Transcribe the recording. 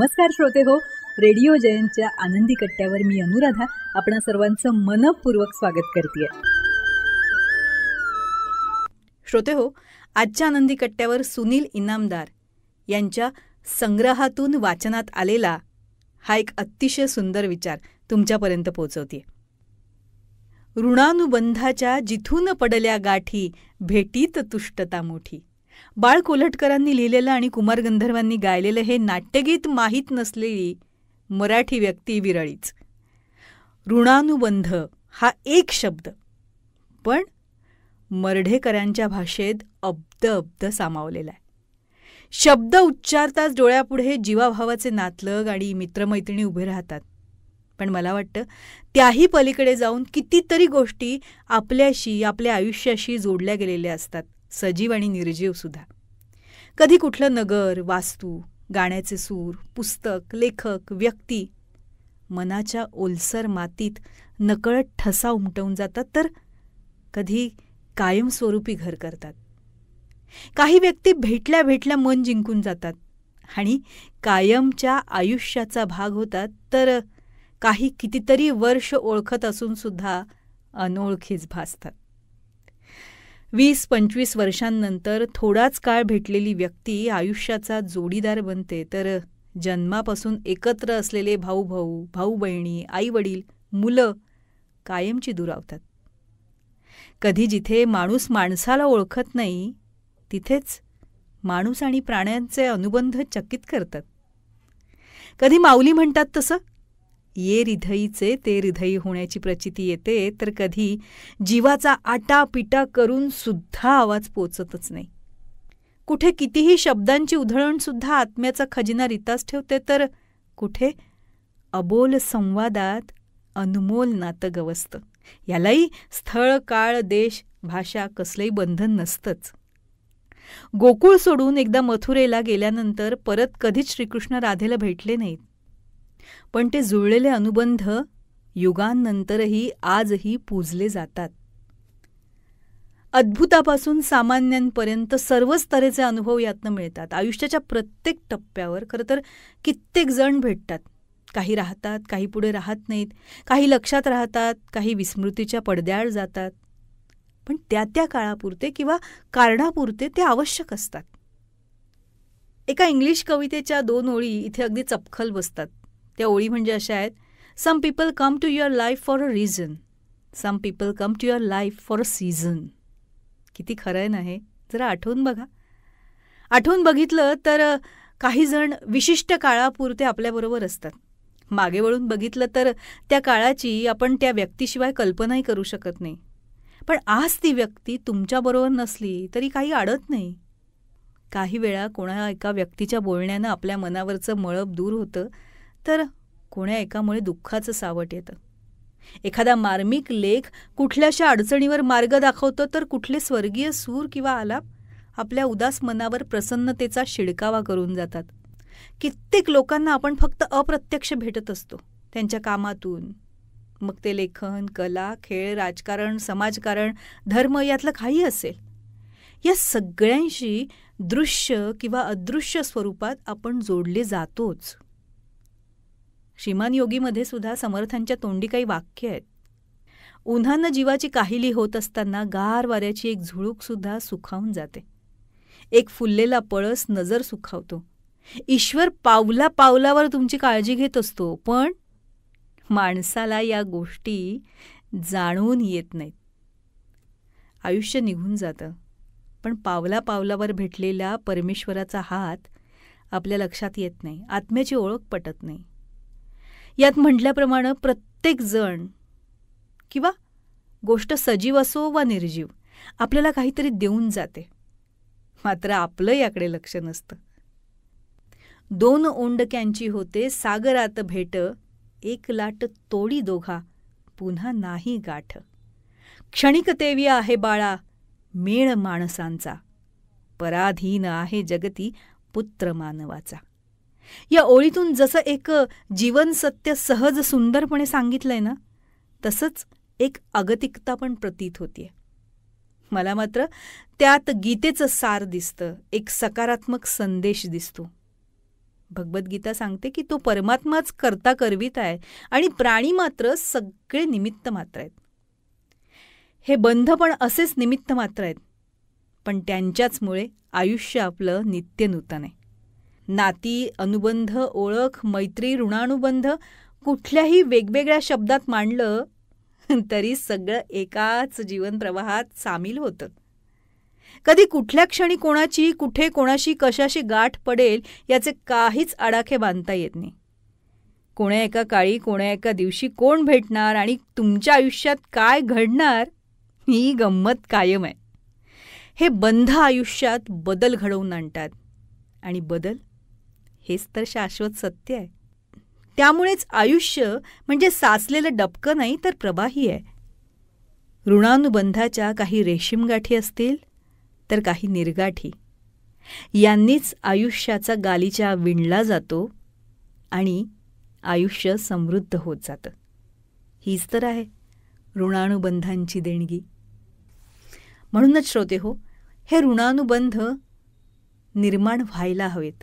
नमस्कार श्रोते हो रेडिओ जयंतच्या आनंदी कट्ट्यावर मी अनुराधा आपण सर्वांचं मनपूर्वक स्वागत करते श्रोते हो आजच्या आनंदी कट्ट्यावर सुनील इनामदार यांच्या संग्रहातून वाचनात आलेला हा एक अतिशय सुंदर विचार तुमच्यापर्यंत पोहोचवते ऋणानुबंधाच्या जिथून पडल्या गाठी भेटीत तुष्टता मोठी बाळ कोल्हटकरांनी लिहिलेलं आणि कुमार गंधर्वांनी गायलेलं हे नाट्यगीत माहीत नसलेली मराठी व्यक्ती विरळीच ऋणानुबंध हा एक शब्द पण मर्ढेकरांच्या भाषेत अब्द अब्द सामावलेला आहे शब्द उच्चारताच डोळ्यापुढे जीवाभावाचे नातलग आणि मित्रमैत्रिणी उभे राहतात पण मला वाटतं त्याही पलीकडे जाऊन कितीतरी गोष्टी आपल्याशी आपल्या आयुष्याशी जोडल्या गेलेल्या असतात सजीव आणि निर्जीव सुद्धा कधी कुठलं नगर वास्तू गाण्याचे सूर पुस्तक लेखक व्यक्ती मनाच्या ओलसर मातीत नकळत ठसा उमटवून जातात तर कधी कायमस्वरूपी घर करतात काही व्यक्ती भेटल्या भेटल्या मन जिंकून जातात आणि कायमच्या आयुष्याचा भाग होतात तर काही कितीतरी वर्ष ओळखत असूनसुद्धा अनोळखीच भासतात वीस पंचवीस वर्षांनंतर थोडाच काळ भेटलेली व्यक्ती आयुष्याचा जोडीदार बनते तर जन्मापासून एकत्र असलेले भाऊ भाऊ भाऊ बहिणी वडील, मुलं कायमची दुरावतात कधी जिथे माणूस माणसाला ओळखत नाही तिथेच माणूस आणि प्राण्यांचे अनुबंध चकित करतात कधी माऊली म्हणतात तसं ये हृदयीचे ते हृदयी होण्याची प्रचिती येते तर कधी जीवाचा आटापिटा करून सुद्धा आवाज पोचतच नाही कुठे कितीही शब्दांची उधळणसुद्धा आत्म्याचा खजिना रिताच ठेवते तर कुठे अबोल संवादात अनमोल नातं गवसतं यालाही स्थळ काळ देश भाषा कसलंही बंधन नसतंच गोकुळ सोडून एकदा मथुरेला गेल्यानंतर परत कधीच श्रीकृष्ण राधेला भेटले नाहीत पण ते जुळलेले अनुबंध युगांनंतरही आजही पूजले जातात अद्भुतापासून सामान्यांपर्यंत सर्वच तऱ्हेचे अनुभव यातनं मिळतात आयुष्याच्या प्रत्येक टप्प्यावर खरं तर कित्येक जण भेटतात काही राहतात काही पुढे राहत नाहीत काही लक्षात राहतात काही विस्मृतीच्या पडद्याळ जातात पण त्या त्या काळापुरते किंवा कारणापुरते ते आवश्यक असतात एका इंग्लिश कवितेच्या दोन ओळी इथे अगदी चपखल बसतात त्या ओळी म्हणजे अशा आहेत some people come to your life for a reason some people come to your life for a season किती खरं आहे ना हे जरा आठवून बघा आठवून बघितलं तर काही जण विशिष्ट काळापुरते आपल्याबरोबर असतात मागे वळून बघितलं तर त्या काळाची आपण त्या व्यक्तीशिवाय कल्पनाही करू शकत नाही पण आज ती व्यक्ती तुमच्याबरोबर नसली तरी काही अडत नाही काही वेळा कोणा एका व्यक्तीच्या बोलण्यानं आपल्या मनावरचं मळप दूर होतं तर कोण्या एकामुळे दुःखाचं सावट येतं एखादा मार्मिक लेख कुठल्याशा अडचणीवर मार्ग दाखवतो तर कुठले स्वर्गीय सूर किंवा आलाप आपल्या उदास मनावर प्रसन्नतेचा शिडकावा करून जातात कित्येक लोकांना आपण फक्त अप्रत्यक्ष भेटत असतो त्यांच्या कामातून मग ते लेखन कला खेळ राजकारण समाजकारण धर्म यातलं काही असेल या सगळ्यांशी दृश्य किंवा अदृश्य स्वरूपात आपण जोडले जातोच श्रीमान योगीमध्ये सुद्धा समर्थांच्या तोंडी काही वाक्य आहेत उन्हानं जीवाची काहिली होत असताना गार वाऱ्याची एक झुळूकसुद्धा सुखावून जाते एक फुललेला पळस नजर सुखावतो ईश्वर पावला पावलावर तुमची काळजी घेत असतो पण माणसाला या गोष्टी जाणून येत नाहीत आयुष्य निघून जातं पण पावला पावलावर भेटलेला परमेश्वराचा हात आपल्या लक्षात येत नाही आत्म्याची ओळख पटत नाही यात म्हटल्याप्रमाणे प्रत्येक जण किंवा गोष्ट सजीव असो वा निर्जीव आपल्याला काहीतरी देऊन जाते मात्र आपलं याकडे लक्ष नसतं दोन ओंडक्यांची होते सागरात भेट एक लाट तोडी दोघा पुन्हा नाही गाठ क्षणिकतेवी आहे बाळा मेळ माणसांचा पराधीन आहे जगती पुत्र मानवाचा या ओळीतून जसं एक जीवन सत्य सहज सुंदरपणे सांगितलंय ना तसंच एक अगतिकता पण प्रतीत होतीये मला मात्र त्यात गीतेचं सार दिसतं एक सकारात्मक संदेश दिसतो भगवद्गीता सांगते की तो परमात्माच करता करवीत आहे आणि प्राणी मात्र सगळे निमित्त मात्र आहेत हे बंध पण असेच निमित्त मात्र आहेत पण त्यांच्याचमुळे आयुष्य आपलं नित्य आहे नाती अनुबंध ओळख मैत्री ऋणानुबंध कुठल्याही वेगवेगळ्या शब्दात मांडलं तरी सगळं एकाच जीवनप्रवाहात सामील होतं कधी कुठल्या क्षणी कोणाची कुठे कोणाशी कशाशी गाठ पडेल याचे काहीच आडाखे बांधता येत नाही कोण्या एका काळी कोण्या एका दिवशी कोण भेटणार आणि तुमच्या आयुष्यात काय घडणार ही गंमत कायम आहे हे बंध आयुष्यात बदल घडवून आणतात आणि बदल हेच तर शाश्वत सत्य आहे त्यामुळेच आयुष्य म्हणजे साचलेलं डबकं नाही तर प्रवाही आहे ऋणानुबंधाच्या काही रेशीम गाठी असतील तर काही निर्गाठी यांनीच आयुष्याचा गालीचा विणला जातो आणि आयुष्य समृद्ध होत जातं हीच तर आहे ऋणानुबंधांची देणगी म्हणूनच श्रोते हो हे ऋणानुबंध निर्माण व्हायला हवेत